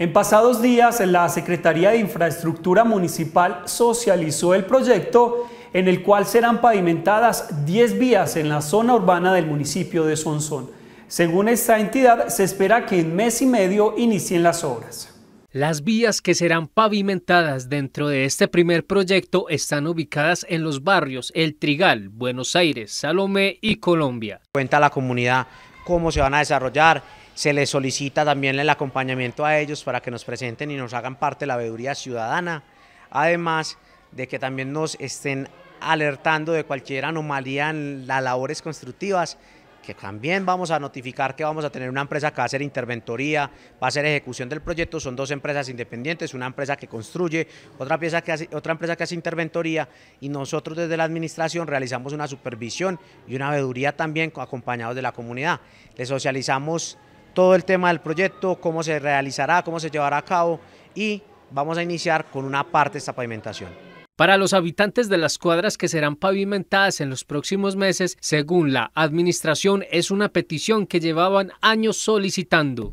En pasados días, la Secretaría de Infraestructura Municipal socializó el proyecto en el cual serán pavimentadas 10 vías en la zona urbana del municipio de Sonsón. Según esta entidad, se espera que en mes y medio inicien las obras. Las vías que serán pavimentadas dentro de este primer proyecto están ubicadas en los barrios El Trigal, Buenos Aires, Salomé y Colombia. Cuenta la comunidad cómo se van a desarrollar se les solicita también el acompañamiento a ellos para que nos presenten y nos hagan parte de la veeduría ciudadana, además de que también nos estén alertando de cualquier anomalía en las labores constructivas, que también vamos a notificar que vamos a tener una empresa que va a hacer interventoría, va a hacer ejecución del proyecto, son dos empresas independientes, una empresa que construye, otra, empresa que hace, otra empresa que hace interventoría y nosotros desde la administración realizamos una supervisión y una veeduría también acompañados de la comunidad. Les socializamos todo el tema del proyecto, cómo se realizará, cómo se llevará a cabo y vamos a iniciar con una parte de esta pavimentación. Para los habitantes de las cuadras que serán pavimentadas en los próximos meses, según la administración, es una petición que llevaban años solicitando.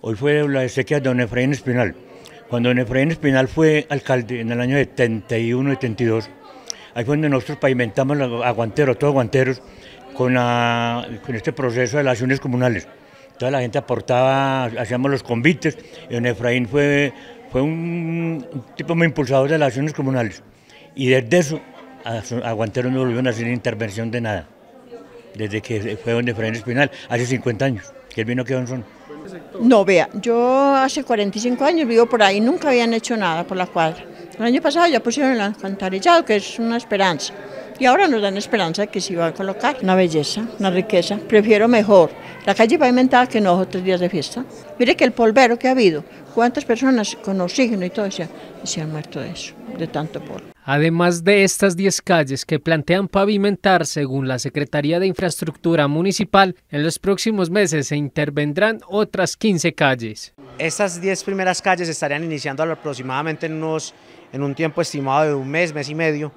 Hoy fue la sequía de don Efraín Espinal. Cuando don Efraín Espinal fue alcalde en el año 71-72, ahí fue donde nosotros pavimentamos aguanteros, todos Guanteros, con, con este proceso de las acciones comunales toda la gente aportaba, hacíamos los convites, y Efraín fue, fue un, tipo muy impulsador de las acciones comunales. Y desde eso, Aguantero no volvió a hacer intervención de nada, desde que fue don Efraín Espinal, hace 50 años, que él vino que a No, vea, yo hace 45 años vivo por ahí, nunca habían hecho nada por la cuadra. El año pasado ya pusieron el alcantarillado, que es una esperanza. Y ahora nos dan esperanza de que se va a colocar. Una belleza, una riqueza. Prefiero mejor la calle pavimentada que no otros días de fiesta. Mire que el polvero que ha habido, cuántas personas con oxígeno y todo se, se han muerto de eso, de tanto polvo. Además de estas 10 calles que plantean pavimentar, según la Secretaría de Infraestructura Municipal, en los próximos meses se intervendrán otras 15 calles. Estas 10 primeras calles estarían iniciando aproximadamente en, en un tiempo estimado de un mes, mes y medio,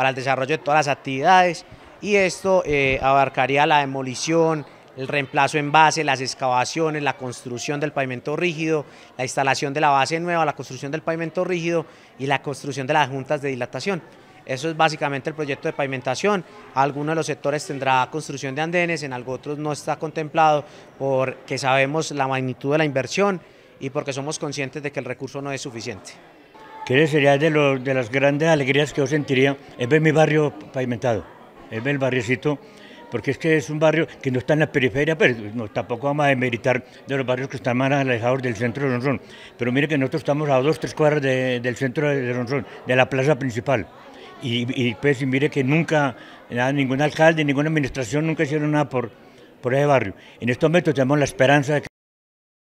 para el desarrollo de todas las actividades y esto eh, abarcaría la demolición, el reemplazo en base, las excavaciones, la construcción del pavimento rígido, la instalación de la base nueva, la construcción del pavimento rígido y la construcción de las juntas de dilatación. Eso es básicamente el proyecto de pavimentación. Algunos de los sectores tendrá construcción de andenes, en algunos otros no está contemplado porque sabemos la magnitud de la inversión y porque somos conscientes de que el recurso no es suficiente que sería de, de las grandes alegrías que yo sentiría es ver mi barrio pavimentado, es ver el barriocito, porque es que es un barrio que no está en la periferia, pero no, tampoco vamos a demeritar de los barrios que están más alejados del centro de Ronzón. Pero mire que nosotros estamos a dos, tres cuadras del centro de Ronzón, de la plaza principal. Y, pues mire que nunca, ningún alcalde, ninguna administración nunca hicieron nada por, por ese barrio. En estos momentos tenemos la esperanza de que